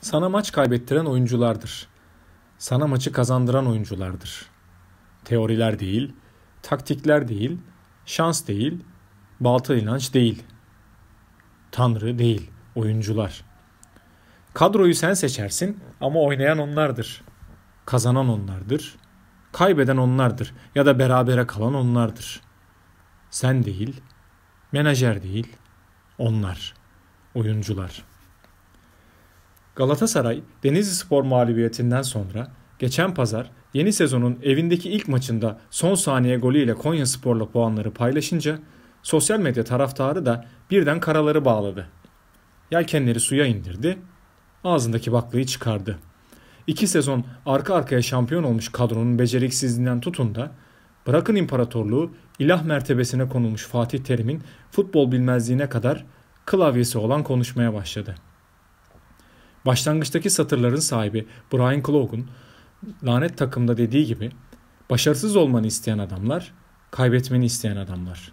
sana maç kaybettiren oyunculardır. Sana maçı kazandıran oyunculardır. Teoriler değil, taktikler değil, şans değil, balta inanç değil. Tanrı değil, oyuncular. Kadroyu sen seçersin ama oynayan onlardır. Kazanan onlardır. Kaybeden onlardır ya da berabere kalan onlardır. Sen değil, menajer değil, onlar, oyuncular.'' Galatasaray Denizli Spor mağlubiyetinden sonra geçen pazar yeni sezonun evindeki ilk maçında son saniye golüyle Konya Spor'la puanları paylaşınca sosyal medya taraftarı da birden karaları bağladı. Yelkenleri suya indirdi, ağzındaki baklayı çıkardı. İki sezon arka arkaya şampiyon olmuş kadronun beceriksizliğinden tutun da bırakın imparatorluğu ilah mertebesine konulmuş Fatih Terim'in futbol bilmezliğine kadar klavyesi olan konuşmaya başladı.'' Başlangıçtaki satırların sahibi Brian Cloug'un lanet takımda dediği gibi başarısız olmanı isteyen adamlar, kaybetmeni isteyen adamlar,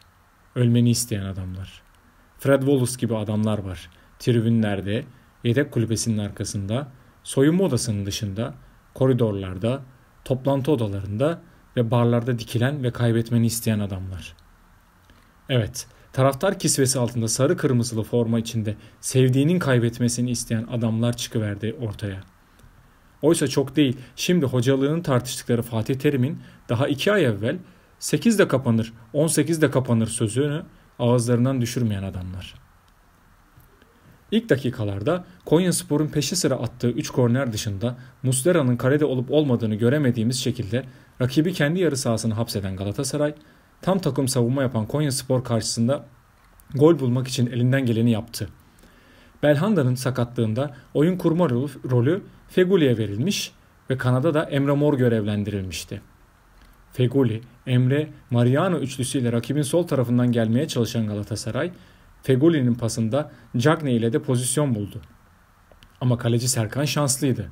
ölmeni isteyen adamlar. Fred Wallace gibi adamlar var. Tribünlerde, yedek kulübesinin arkasında, soyunma odasının dışında, koridorlarda, toplantı odalarında ve barlarda dikilen ve kaybetmeni isteyen adamlar. Evet, Taraftar kisvesi altında sarı kırmızılı forma içinde sevdiğinin kaybetmesini isteyen adamlar çıkıverdi ortaya. Oysa çok değil şimdi hocalığını tartıştıkları Fatih Terim'in daha iki ay evvel 8 de kapanır 18 de kapanır sözünü ağızlarından düşürmeyen adamlar. İlk dakikalarda Konyaspor'un peşi sıra attığı 3 korner dışında Muslera'nın karede olup olmadığını göremediğimiz şekilde rakibi kendi yarı sahasını hapseden Galatasaray tam takım savunma yapan Konya Spor karşısında gol bulmak için elinden geleni yaptı. Belhanda'nın sakatlığında oyun kurma rolü Feguli'ye verilmiş ve Kanada'da Emre Mor görevlendirilmişti. Feguli, Emre, Mariano üçlüsüyle rakibin sol tarafından gelmeye çalışan Galatasaray, Feguli'nin pasında Cagney ile de pozisyon buldu. Ama kaleci Serkan şanslıydı.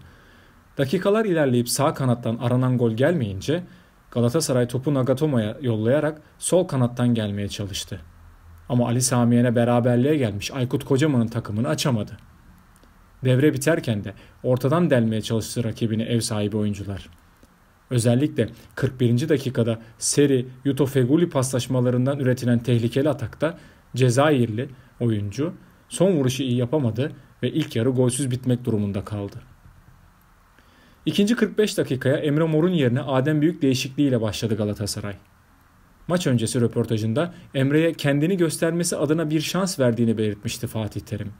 Dakikalar ilerleyip sağ kanattan aranan gol gelmeyince Galatasaray topu Nagatomo'ya yollayarak sol kanattan gelmeye çalıştı. Ama Ali Samiyen'e beraberliğe gelmiş Aykut Kocaman'ın takımını açamadı. Devre biterken de ortadan delmeye çalıştı rakibini ev sahibi oyuncular. Özellikle 41. dakikada seri Yuto Feguli paslaşmalarından üretilen tehlikeli atakta Cezayirli oyuncu son vuruşu iyi yapamadı ve ilk yarı golsüz bitmek durumunda kaldı. İkinci 45 dakikaya Emre Mor'un yerine Adem Büyük değişikliğiyle başladı Galatasaray. Maç öncesi röportajında Emre'ye kendini göstermesi adına bir şans verdiğini belirtmişti Fatih Terim.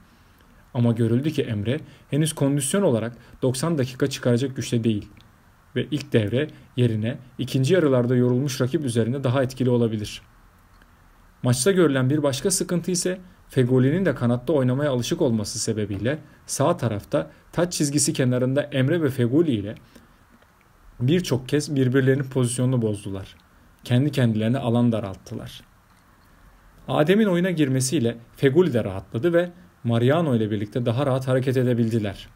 Ama görüldü ki Emre henüz kondisyon olarak 90 dakika çıkaracak güçte değil ve ilk devre yerine ikinci yarılarda yorulmuş rakip üzerine daha etkili olabilir. Maçta görülen bir başka sıkıntı ise Fegoli'nin de kanatta oynamaya alışık olması sebebiyle sağ tarafta taç çizgisi kenarında Emre ve Fegoli ile birçok kez birbirlerinin pozisyonunu bozdular. Kendi kendilerine alan daralttılar. Adem'in oyuna girmesiyle Fegoli de rahatladı ve Mariano ile birlikte daha rahat hareket edebildiler.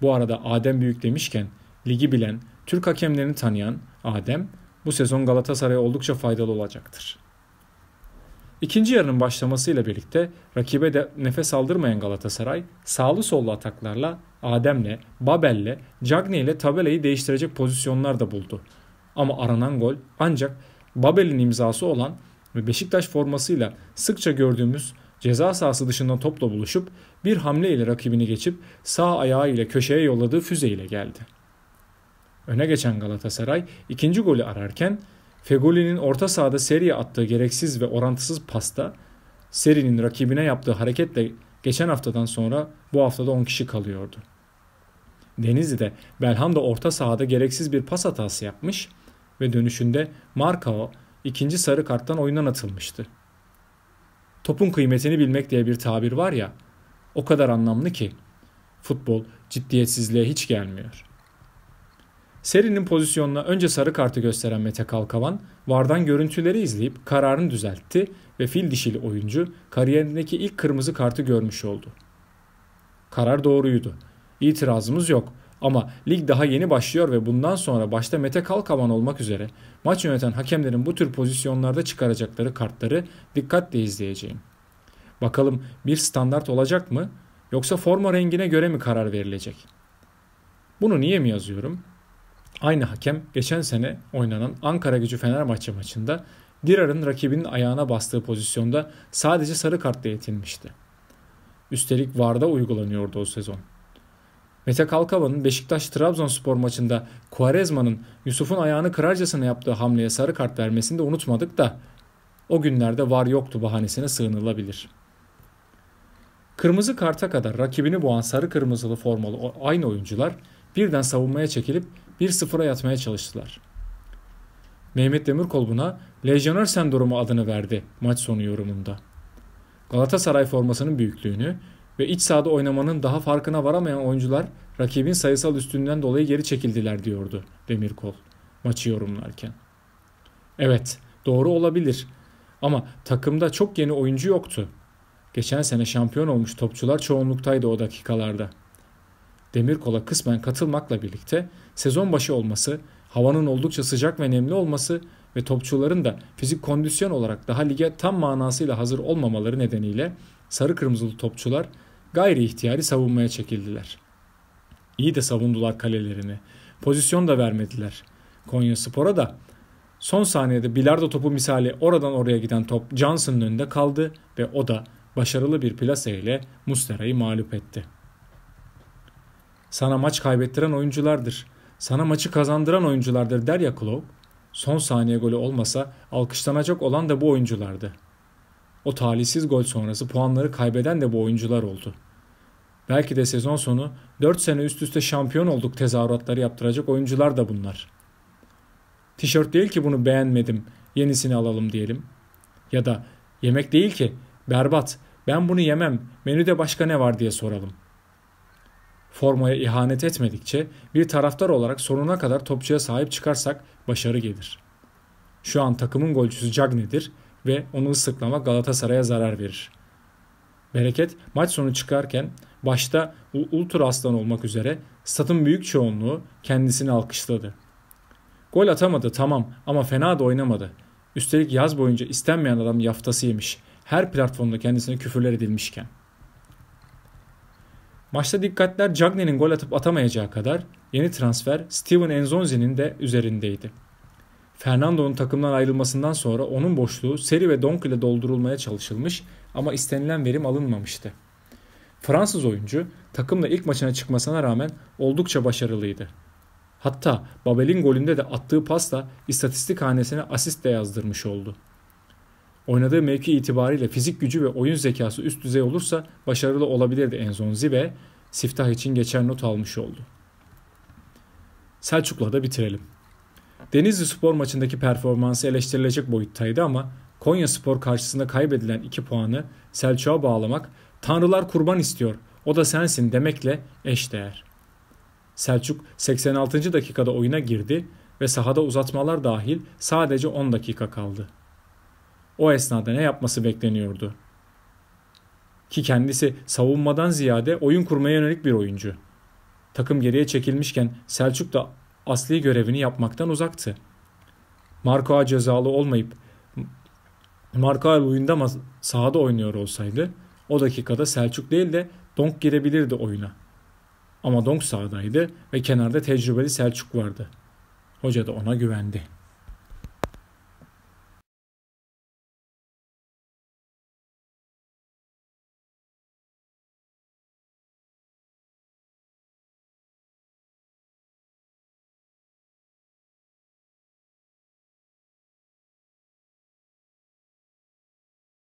Bu arada Adem Büyük demişken ligi bilen, Türk hakemlerini tanıyan Adem bu sezon Galatasaray'a oldukça faydalı olacaktır. İkinci yarının başlamasıyla birlikte rakibe de nefes aldırmayan Galatasaray sağlı sollu ataklarla Adem'le, Babel'le, Cagney ile tabelayı değiştirecek pozisyonlar da buldu. Ama aranan gol ancak Babel'in imzası olan ve Beşiktaş formasıyla sıkça gördüğümüz ceza sahası dışında topla buluşup bir hamle ile rakibini geçip sağ ayağı ile köşeye yolladığı füze ile geldi. Öne geçen Galatasaray ikinci golü ararken Fegoli'nin orta sahada seriye attığı gereksiz ve orantısız pasta serinin rakibine yaptığı hareketle geçen haftadan sonra bu haftada 10 kişi kalıyordu. Denizli Denizli'de Belhanda orta sahada gereksiz bir pas hatası yapmış ve dönüşünde Markao ikinci sarı karttan oyundan atılmıştı. Topun kıymetini bilmek diye bir tabir var ya, o kadar anlamlı ki futbol ciddiyetsizliğe hiç gelmiyor. Serinin pozisyonuna önce sarı kartı gösteren Mete Kalkavan, Vardan görüntüleri izleyip kararını düzeltti ve fil dişili oyuncu kariyerindeki ilk kırmızı kartı görmüş oldu. Karar doğruydu. İtirazımız yok ama lig daha yeni başlıyor ve bundan sonra başta Mete Kalkavan olmak üzere maç yöneten hakemlerin bu tür pozisyonlarda çıkaracakları kartları dikkatle izleyeceğim. Bakalım bir standart olacak mı yoksa forma rengine göre mi karar verilecek? Bunu niye mi yazıyorum? Aynı hakem geçen sene oynanan Ankara gücü Fenerbahçe maçında Dirar'ın rakibinin ayağına bastığı pozisyonda sadece sarı kartla yetinmişti. Üstelik VAR'da uygulanıyordu o sezon. Mete Kalkava'nın Beşiktaş-Trabzonspor maçında Quaresma'nın Yusuf'un ayağını kırarcasına yaptığı hamleye sarı kart vermesini de unutmadık da o günlerde var yoktu bahanesine sığınılabilir. Kırmızı karta kadar rakibini boğan sarı kırmızılı formalı aynı oyuncular birden savunmaya çekilip 1-0'a yatmaya çalıştılar. Mehmet Demirkol buna lejyoner sendromu adını verdi maç sonu yorumunda. Galatasaray formasının büyüklüğünü ve iç sahada oynamanın daha farkına varamayan oyuncular rakibin sayısal üstünden dolayı geri çekildiler diyordu Demirkol maçı yorumlarken. Evet, doğru olabilir. Ama takımda çok yeni oyuncu yoktu. Geçen sene şampiyon olmuş topçular çoğunluktaydı o dakikalarda. Demirkol'a kısmen katılmakla birlikte sezon başı olması, havanın oldukça sıcak ve nemli olması ve topçuların da fizik kondisyon olarak daha lige tam manasıyla hazır olmamaları nedeniyle sarı kırmızılı topçular gayri ihtiyari savunmaya çekildiler. İyi de savundular kalelerini. Pozisyon da vermediler. Konya Spor'a da son saniyede bilardo topu misali oradan oraya giden top Johnson'ın önünde kaldı ve o da başarılı bir plase ile Mustera'yı mağlup etti.'' Sana maç kaybettiren oyunculardır. Sana maçı kazandıran oyunculardır der ya Klopp. Son saniye golü olmasa alkışlanacak olan da bu oyunculardı. O talihsiz gol sonrası puanları kaybeden de bu oyuncular oldu. Belki de sezon sonu 4 sene üst üste şampiyon olduk tezahüratları yaptıracak oyuncular da bunlar. Tişört değil ki bunu beğenmedim, yenisini alalım diyelim. Ya da yemek değil ki berbat, ben bunu yemem, menüde başka ne var diye soralım.'' formaya ihanet etmedikçe bir taraftar olarak sonuna kadar topçuya sahip çıkarsak başarı gelir. Şu an takımın golcüsü Cagne'dir ve onu ıslıklama Galatasaray'a zarar verir. Bereket maç sonu çıkarken başta Ultra Aslan olmak üzere statın büyük çoğunluğu kendisini alkışladı. Gol atamadı tamam ama fena da oynamadı. Üstelik yaz boyunca istenmeyen adam yaftası yemiş. Her platformda kendisine küfürler edilmişken. Maçta dikkatler Cagney'in gol atıp atamayacağı kadar yeni transfer Steven Enzonzi'nin de üzerindeydi. Fernando'nun takımdan ayrılmasından sonra onun boşluğu Seri ve Donk ile doldurulmaya çalışılmış ama istenilen verim alınmamıştı. Fransız oyuncu takımla ilk maçına çıkmasına rağmen oldukça başarılıydı. Hatta Babel'in golünde de attığı pasla istatistik hanesine asist de yazdırmış oldu. Oynadığı mevki itibariyle fizik gücü ve oyun zekası üst düzey olursa başarılı olabilirdi Enzonzi ve siftah için geçer not almış oldu. Selçuk'la da bitirelim. Denizli spor maçındaki performansı eleştirilecek boyuttaydı ama Konya spor karşısında kaybedilen 2 puanı Selçuk'a bağlamak Tanrılar kurban istiyor o da sensin demekle eşdeğer. Selçuk 86. dakikada oyuna girdi ve sahada uzatmalar dahil sadece 10 dakika kaldı o esnada ne yapması bekleniyordu? Ki kendisi savunmadan ziyade oyun kurmaya yönelik bir oyuncu. Takım geriye çekilmişken Selçuk da asli görevini yapmaktan uzaktı. Markoa cezalı olmayıp Markoa oyunda sahada oynuyor olsaydı o dakikada Selçuk değil de Donk girebilirdi oyuna. Ama Donk sahadaydı ve kenarda tecrübeli Selçuk vardı. Hoca da ona güvendi.''